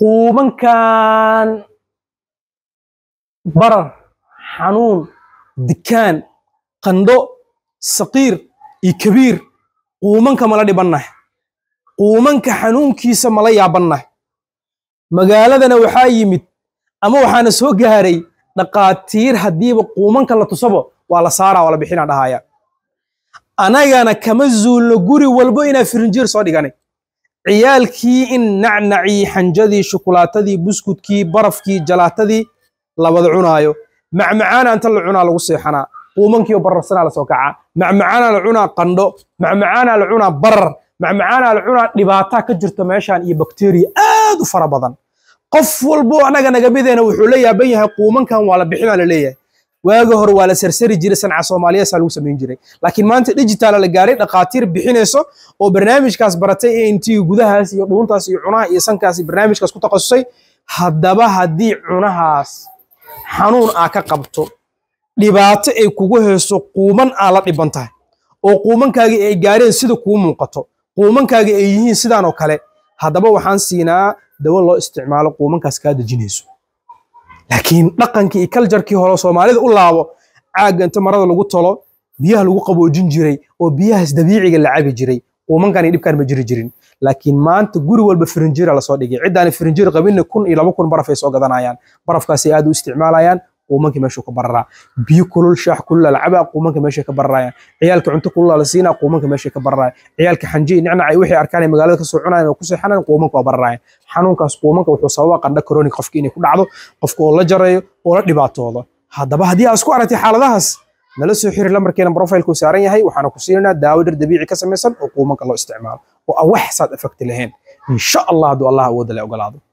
quubankan barar xanuun dikaan qandho saqiir iyo kabiir quumanka mala dhibannah quumanka xanuunkiisa mala yaabannah magaaladana waxaa yimid ama waxaana soo gaaray dhaqaatiir haddiiba quumanka la tusabo waa la saaraa waa la bixina dhahaya anagana kama zuulno guri walbo inaa firinjiir soo dhiganay ciyaalkii in nacnacii xanjadii shukulaatadii buskudkii barafkii jalaatadii la wada cunaayo macmacaana inta la cunaa lagu seexanaa uumankiioo bararsanaa lasoo kacaa macmacaanaa la cunaa qandho macmacaanaa la cunaa barar macmacaanaa la cunaa dhibaataa ka jirto meeshaan iyo bakteriya aad u fara badan qof walboo anaga naga mideena wuxuu la yaaban yahay quumankan waa la bixinaa la leeyahay waaga hore waa la sarsari jiray sanca soomaaliyaasa lagu samayn jiray laakiin maanta digitaala la gaaray dhakhaatiir bixinayso oo barnaamijkaas baratay antiga gudahaas iyo dhuuntaas iyo cunaha iyo sankaas barnaamijkaas ku takhasusay haddaba haddii cunahaas xanuun aa ka qabto dhibaato ay kugu hayso quuman aa la dhiban tahay oo quumankaagii ay gaareen sida kuu muuqato quumankaagii ay yihiin sidaanoo kale haddaba waxaan siinaa dawo loo isticmaalo quumankaas kaa dejinayso laakiin dhaqankii iyo kaljarkii hore soomaalida u laabo caagga inta marada lagu tolo biyaha lagu qaboojin jiray oo biyahaas dabiiciga la cabi jiray umankani dhibkaan ma jiri jirin laakiin maanta guri walba firinjiira lasoo dhigay ciddaana firinjiir qabinna kun iyo laba kun baraf ay soo gadanayaan barafkaasay aad u isticmaalayaan quumanka meesha ka bararaa biyo kulul shaax kulul alcaba quumanka meesha ka bararayaan ciyaalka cunto kulul la siinaa quumanka meesha ka bararaya ciyaalka xanjey nicnacay wixii arkaan magaalada ka soo cunayaan ku seexanayaan quumanka waa bararayaan xanuunkaas quumanka wuxuu sababa qandho koronic qofki inay ku dhacdo qofka oo la jarayo oo la dhibaatoodo haddaba haddii aad isku aragtay xaaladahaas nala soo xiri lambarkeena profilku saaran yahay waxaana ku siinaynaa daawo dhir dabiici ka samaysan oo quumanka loo isticmaalo oo aan wax saad afagti lahayn insha allah hadduu allah awoodda le ogolaado